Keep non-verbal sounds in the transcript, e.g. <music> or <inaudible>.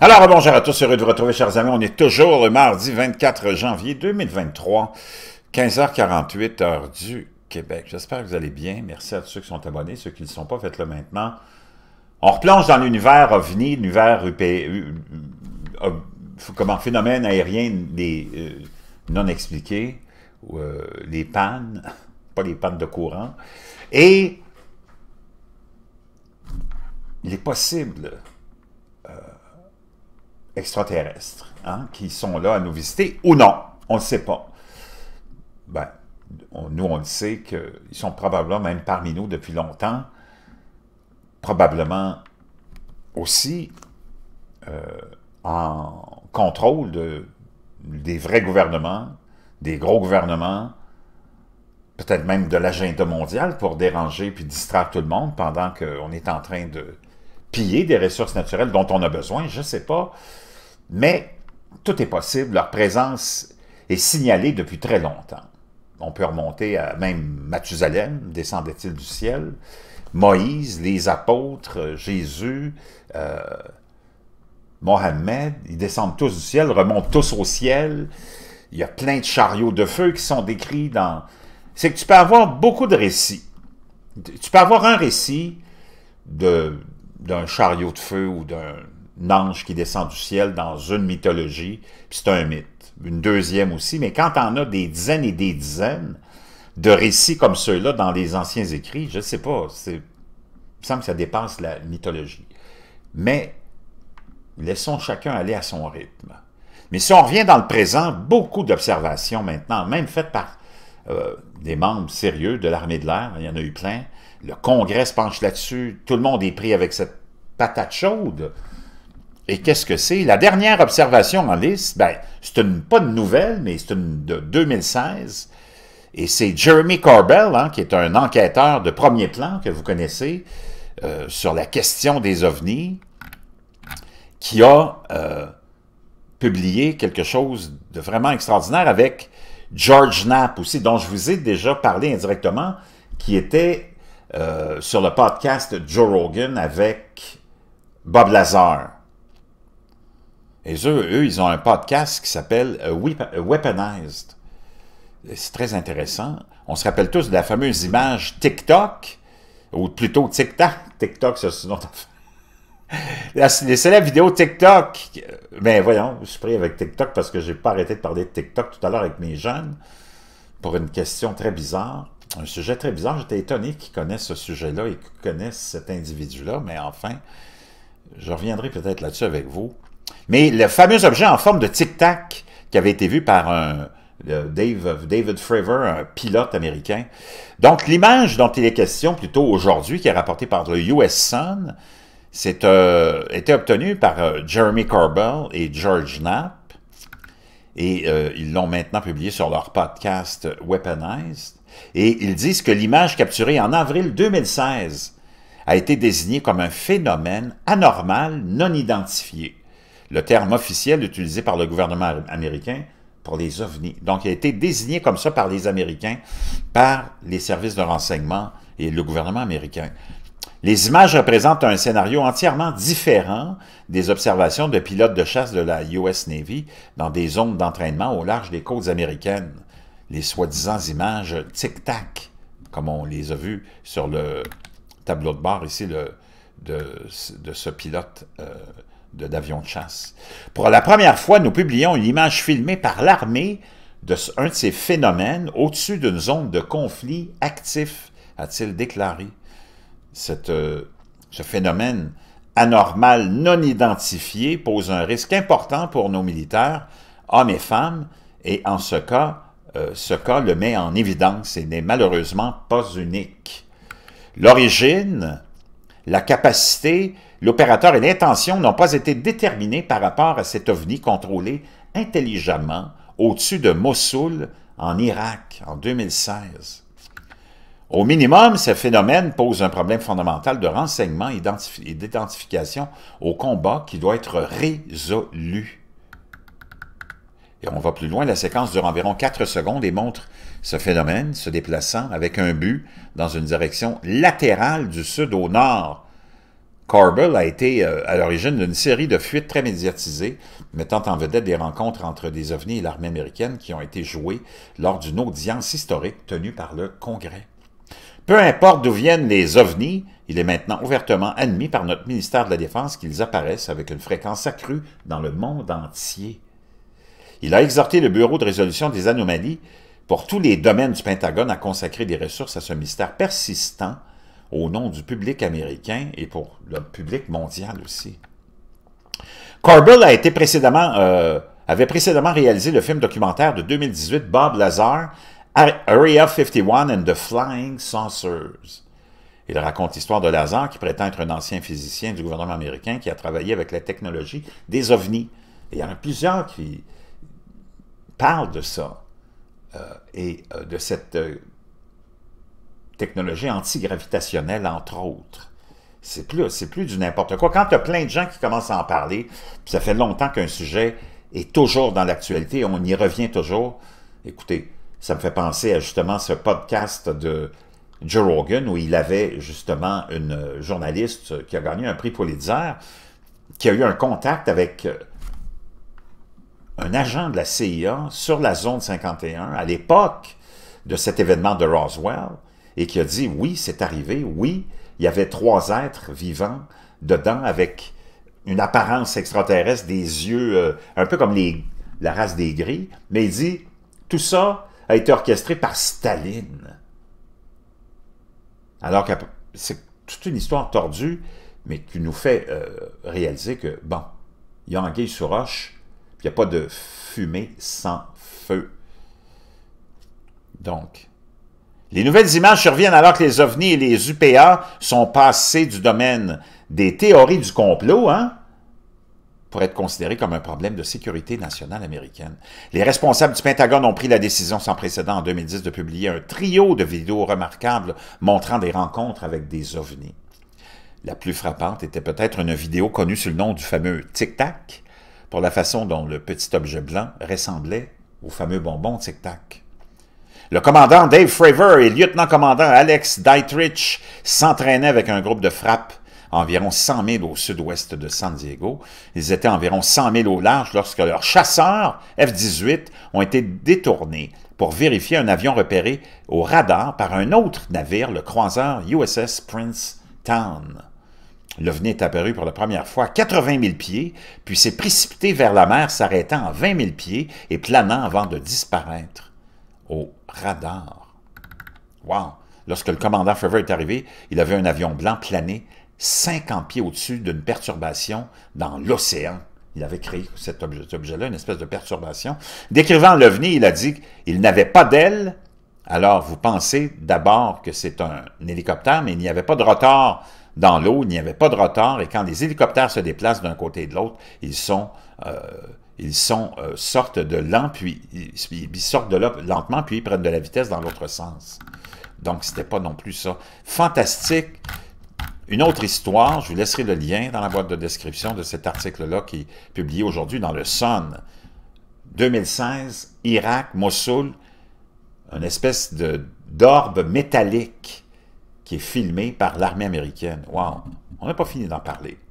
Alors, bonjour à tous, heureux de vous retrouver, chers amis. On est toujours le mardi 24 janvier 2023, 15h48, heure du Québec. J'espère que vous allez bien. Merci à tous ceux qui sont abonnés, ceux qui ne le sont pas, faites-le maintenant. On replonge dans l'univers OVNI, l'univers comme comment, phénomène aérien des, euh, non expliqués, ou, euh, les pannes, <laughs> pas les pannes de courant, et il est possible extraterrestres hein, qui sont là à nous visiter ou non. On ne sait pas. Ben, nous, on le sait qu'ils sont probablement même parmi nous depuis longtemps, probablement aussi euh, en contrôle de, des vrais gouvernements, des gros gouvernements, peut-être même de l'agenda mondial pour déranger puis distraire tout le monde pendant qu'on est en train de piller des ressources naturelles dont on a besoin, je ne sais pas. Mais tout est possible, leur présence est signalée depuis très longtemps. On peut remonter à même Mathusalem, descendait-il du ciel, Moïse, les apôtres, Jésus, euh, Mohammed, ils descendent tous du ciel, remontent tous au ciel. Il y a plein de chariots de feu qui sont décrits dans... C'est que tu peux avoir beaucoup de récits. Tu peux avoir un récit d'un chariot de feu ou d'un ange qui descend du ciel dans une mythologie, puis c'est un mythe. Une deuxième aussi, mais quand on a des dizaines et des dizaines de récits comme ceux-là dans les anciens écrits, je ne sais pas, il me semble que ça dépasse la mythologie. Mais laissons chacun aller à son rythme. Mais si on revient dans le présent, beaucoup d'observations maintenant, même faites par euh, des membres sérieux de l'armée de l'air, il y en a eu plein, le Congrès se penche là-dessus, tout le monde est pris avec cette patate chaude et qu'est-ce que c'est? La dernière observation en liste, ben, c'est une, pas de nouvelle, mais c'est une de 2016. Et c'est Jeremy Corbell, hein, qui est un enquêteur de premier plan que vous connaissez, euh, sur la question des ovnis, qui a euh, publié quelque chose de vraiment extraordinaire avec George Knapp aussi, dont je vous ai déjà parlé indirectement, qui était euh, sur le podcast Joe Rogan avec Bob Lazar. Et eux, ils ont un podcast qui s'appelle euh, euh, Weaponized. C'est très intéressant. On se rappelle tous de la fameuse image TikTok, ou plutôt TikTok. TikTok, c'est une autre Les célèbres vidéos TikTok. Mais ben, voyons, je suis pris avec TikTok parce que je n'ai pas arrêté de parler de TikTok tout à l'heure avec mes jeunes pour une question très bizarre. Un sujet très bizarre. J'étais étonné qu'ils connaissent ce sujet-là et qu'ils connaissent cet individu-là, mais enfin, je reviendrai peut-être là-dessus avec vous. Mais le fameux objet en forme de tic-tac qui avait été vu par un, David Fravor, un pilote américain. Donc, l'image dont il est question plutôt aujourd'hui, qui est rapportée par le US Sun, c'est euh, été obtenue par euh, Jeremy Corbell et George Knapp. Et euh, ils l'ont maintenant publié sur leur podcast Weaponized. Et ils disent que l'image capturée en avril 2016 a été désignée comme un phénomène anormal non identifié le terme officiel utilisé par le gouvernement américain pour les ovnis. Donc, il a été désigné comme ça par les Américains, par les services de renseignement et le gouvernement américain. Les images représentent un scénario entièrement différent des observations de pilotes de chasse de la US Navy dans des zones d'entraînement au large des côtes américaines. Les soi-disant images tic-tac, comme on les a vues sur le tableau de bord ici de, ce pilote euh, d'avions de, chasse. Pour la première fois, nous publions une image filmée par l'armée de un de ces phénomènes au-dessus d'une zone de conflit actif, a-t-il déclaré. Euh, ce phénomène anormal non identifié pose un risque important pour nos militaires, hommes et femmes, et en ce cas, euh, ce cas le met en évidence et n'est malheureusement pas unique. L'origine, la capacité L'opérateur et l'intention n'ont pas été déterminés par rapport à cet ovni contrôlé intelligemment au-dessus de Mossoul, en Irak, en 2016. Au minimum, ce phénomène pose un problème fondamental de renseignement et d'identification au combat qui doit être résolu. Et on va plus loin, la séquence dure environ 4 secondes et montre ce phénomène se déplaçant avec un but dans une direction latérale du sud au nord, Corbel a été euh, à l'origine d'une série de fuites très médiatisées, mettant en vedette des rencontres entre des ovnis et l'armée américaine qui ont été jouées lors d'une audience historique tenue par le Congrès. Peu importe d'où viennent les ovnis, il est maintenant ouvertement admis par notre ministère de la Défense qu'ils apparaissent avec une fréquence accrue dans le monde entier. Il a exhorté le Bureau de résolution des anomalies pour tous les domaines du Pentagone à consacrer des ressources à ce mystère persistant au nom du public américain et pour le public mondial aussi. Corbell a été précédemment, euh, avait précédemment réalisé le film documentaire de 2018 Bob Lazar, Area 51 and the Flying Saucers. Il raconte l'histoire de Lazar qui prétend être un ancien physicien du gouvernement américain qui a travaillé avec la technologie des ovnis. il y en a plusieurs qui parlent de ça euh, et euh, de cette technologie antigravitationnelle, entre autres. C'est plus, plus du n'importe quoi. Quand tu as plein de gens qui commencent à en parler, puis ça fait longtemps qu'un sujet est toujours dans l'actualité, on y revient toujours. Écoutez, ça me fait penser à justement ce podcast de Joe Rogan où il avait justement une journaliste qui a gagné un prix Pulitzer qui a eu un contact avec euh, un agent de la CIA sur la zone 51 à l'époque de cet événement de Roswell et qui a dit, oui, c'est arrivé, oui, il y avait trois êtres vivants dedans avec une apparence extraterrestre, des yeux euh, un peu comme la race des gris, mais il dit, tout ça a été orchestré par Staline. Alors que c'est toute une histoire tordue, mais qui nous fait euh, réaliser que, bon, il y a anguille sur roche, il n'y a pas de fumée sans feu. Donc, les nouvelles images surviennent alors que les ovnis et les UPA sont passés du domaine des théories du complot, hein? pour être considérés comme un problème de sécurité nationale américaine. Les responsables du Pentagone ont pris la décision sans précédent en 2010 de publier un trio de vidéos remarquables montrant des rencontres avec des ovnis. La plus frappante était peut-être une vidéo connue sous le nom du fameux Tic-Tac, pour la façon dont le petit objet blanc ressemblait au fameux bonbon Tic-Tac. Le commandant Dave Fravor et lieutenant-commandant Alex Dietrich s'entraînaient avec un groupe de frappe environ 100 000 au sud-ouest de San Diego. Ils étaient environ 100 000 au large lorsque leurs chasseurs F-18 ont été détournés pour vérifier un avion repéré au radar par un autre navire, le croiseur USS Prince Town. Le est apparu pour la première fois à 80 000 pieds, puis s'est précipité vers la mer, s'arrêtant à 20 000 pieds et planant avant de disparaître au radar. Wow! Lorsque le commandant Fever est arrivé, il avait un avion blanc plané 50 pieds au-dessus d'une perturbation dans l'océan. Il avait créé cet objet-là, une espèce de perturbation. Décrivant l'OVNI, il a dit qu'il n'avait pas d'aile. Alors, vous pensez d'abord que c'est un hélicoptère, mais il n'y avait pas de rotor dans l'eau, il n'y avait pas de rotor. Et quand les hélicoptères se déplacent d'un côté et de l'autre, ils sont... Euh, ils sont, euh, sortent de lent, puis ils, sortent de là lentement, puis ils prennent de la vitesse dans l'autre sens. Donc, c'était pas non plus ça. Fantastique. Une autre histoire, je vous laisserai le lien dans la boîte de description de cet article-là qui est publié aujourd'hui dans le Sun. 2016, Irak, Mossoul, une espèce d'orbe métallique qui est filmée par l'armée américaine. Wow! On n'a pas fini d'en parler.